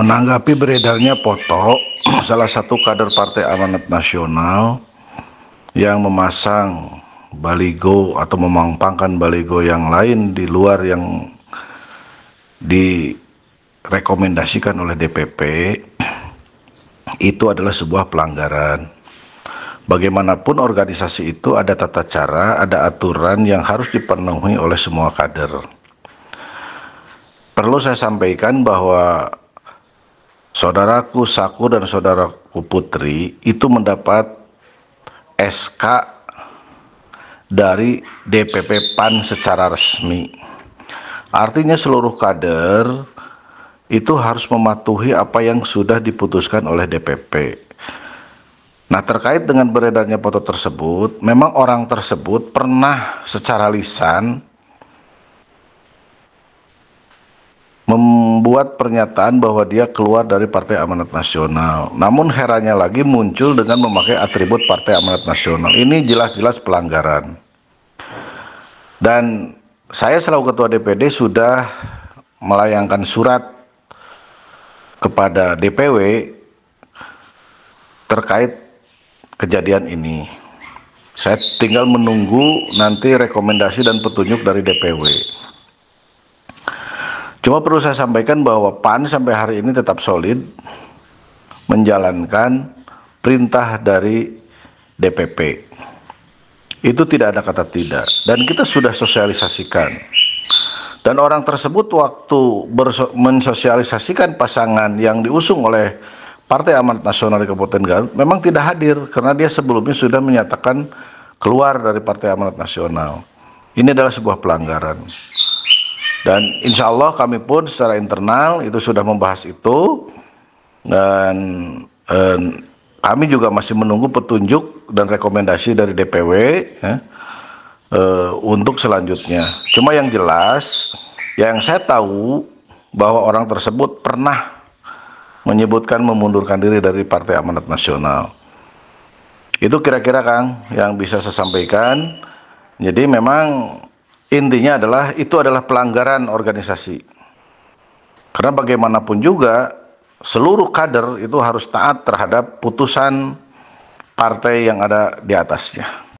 Menanggapi beredarnya foto salah satu kader Partai Amanat Nasional yang memasang baligo atau memampangkan baligo yang lain di luar yang direkomendasikan oleh DPP itu adalah sebuah pelanggaran. Bagaimanapun organisasi itu ada tata cara, ada aturan yang harus dipenuhi oleh semua kader. Perlu saya sampaikan bahwa saudaraku Saku dan saudaraku Putri itu mendapat SK dari DPP PAN secara resmi. Artinya seluruh kader itu harus mematuhi apa yang sudah diputuskan oleh DPP. Nah, terkait dengan beredarnya foto tersebut, memang orang tersebut pernah secara lisan membuat pernyataan bahwa dia keluar dari Partai Amanat Nasional. Namun herannya lagi muncul dengan memakai atribut Partai Amanat Nasional. Ini jelas-jelas pelanggaran. Dan saya selaku ketua DPD sudah melayangkan surat kepada DPW terkait kejadian ini. Saya tinggal menunggu nanti rekomendasi dan petunjuk dari DPW. Cuma perlu saya sampaikan bahwa PAN sampai hari ini tetap solid menjalankan perintah dari DPP. Itu tidak ada kata tidak dan kita sudah sosialisasikan. Dan orang tersebut waktu mensosialisasikan pasangan yang diusung oleh Partai Amanat Nasional di Kabupaten Garut memang tidak hadir karena dia sebelumnya sudah menyatakan keluar dari Partai Amanat Nasional. Ini adalah sebuah pelanggaran. Dan insya Allah kami pun secara internal itu sudah membahas itu dan, eh, kami juga masih menunggu petunjuk dan rekomendasi dari DPW ya, eh, untuk selanjutnya. Cuma yang jelas, yang saya tahu bahwa orang tersebut pernah menyebutkan memundurkan diri dari Partai Amanat Nasional. Itu kira-kira Kang yang bisa saya sampaikan. Jadi memang Intinya adalah itu adalah pelanggaran organisasi. Karena bagaimanapun juga seluruh kader itu harus taat terhadap putusan partai yang ada di atasnya.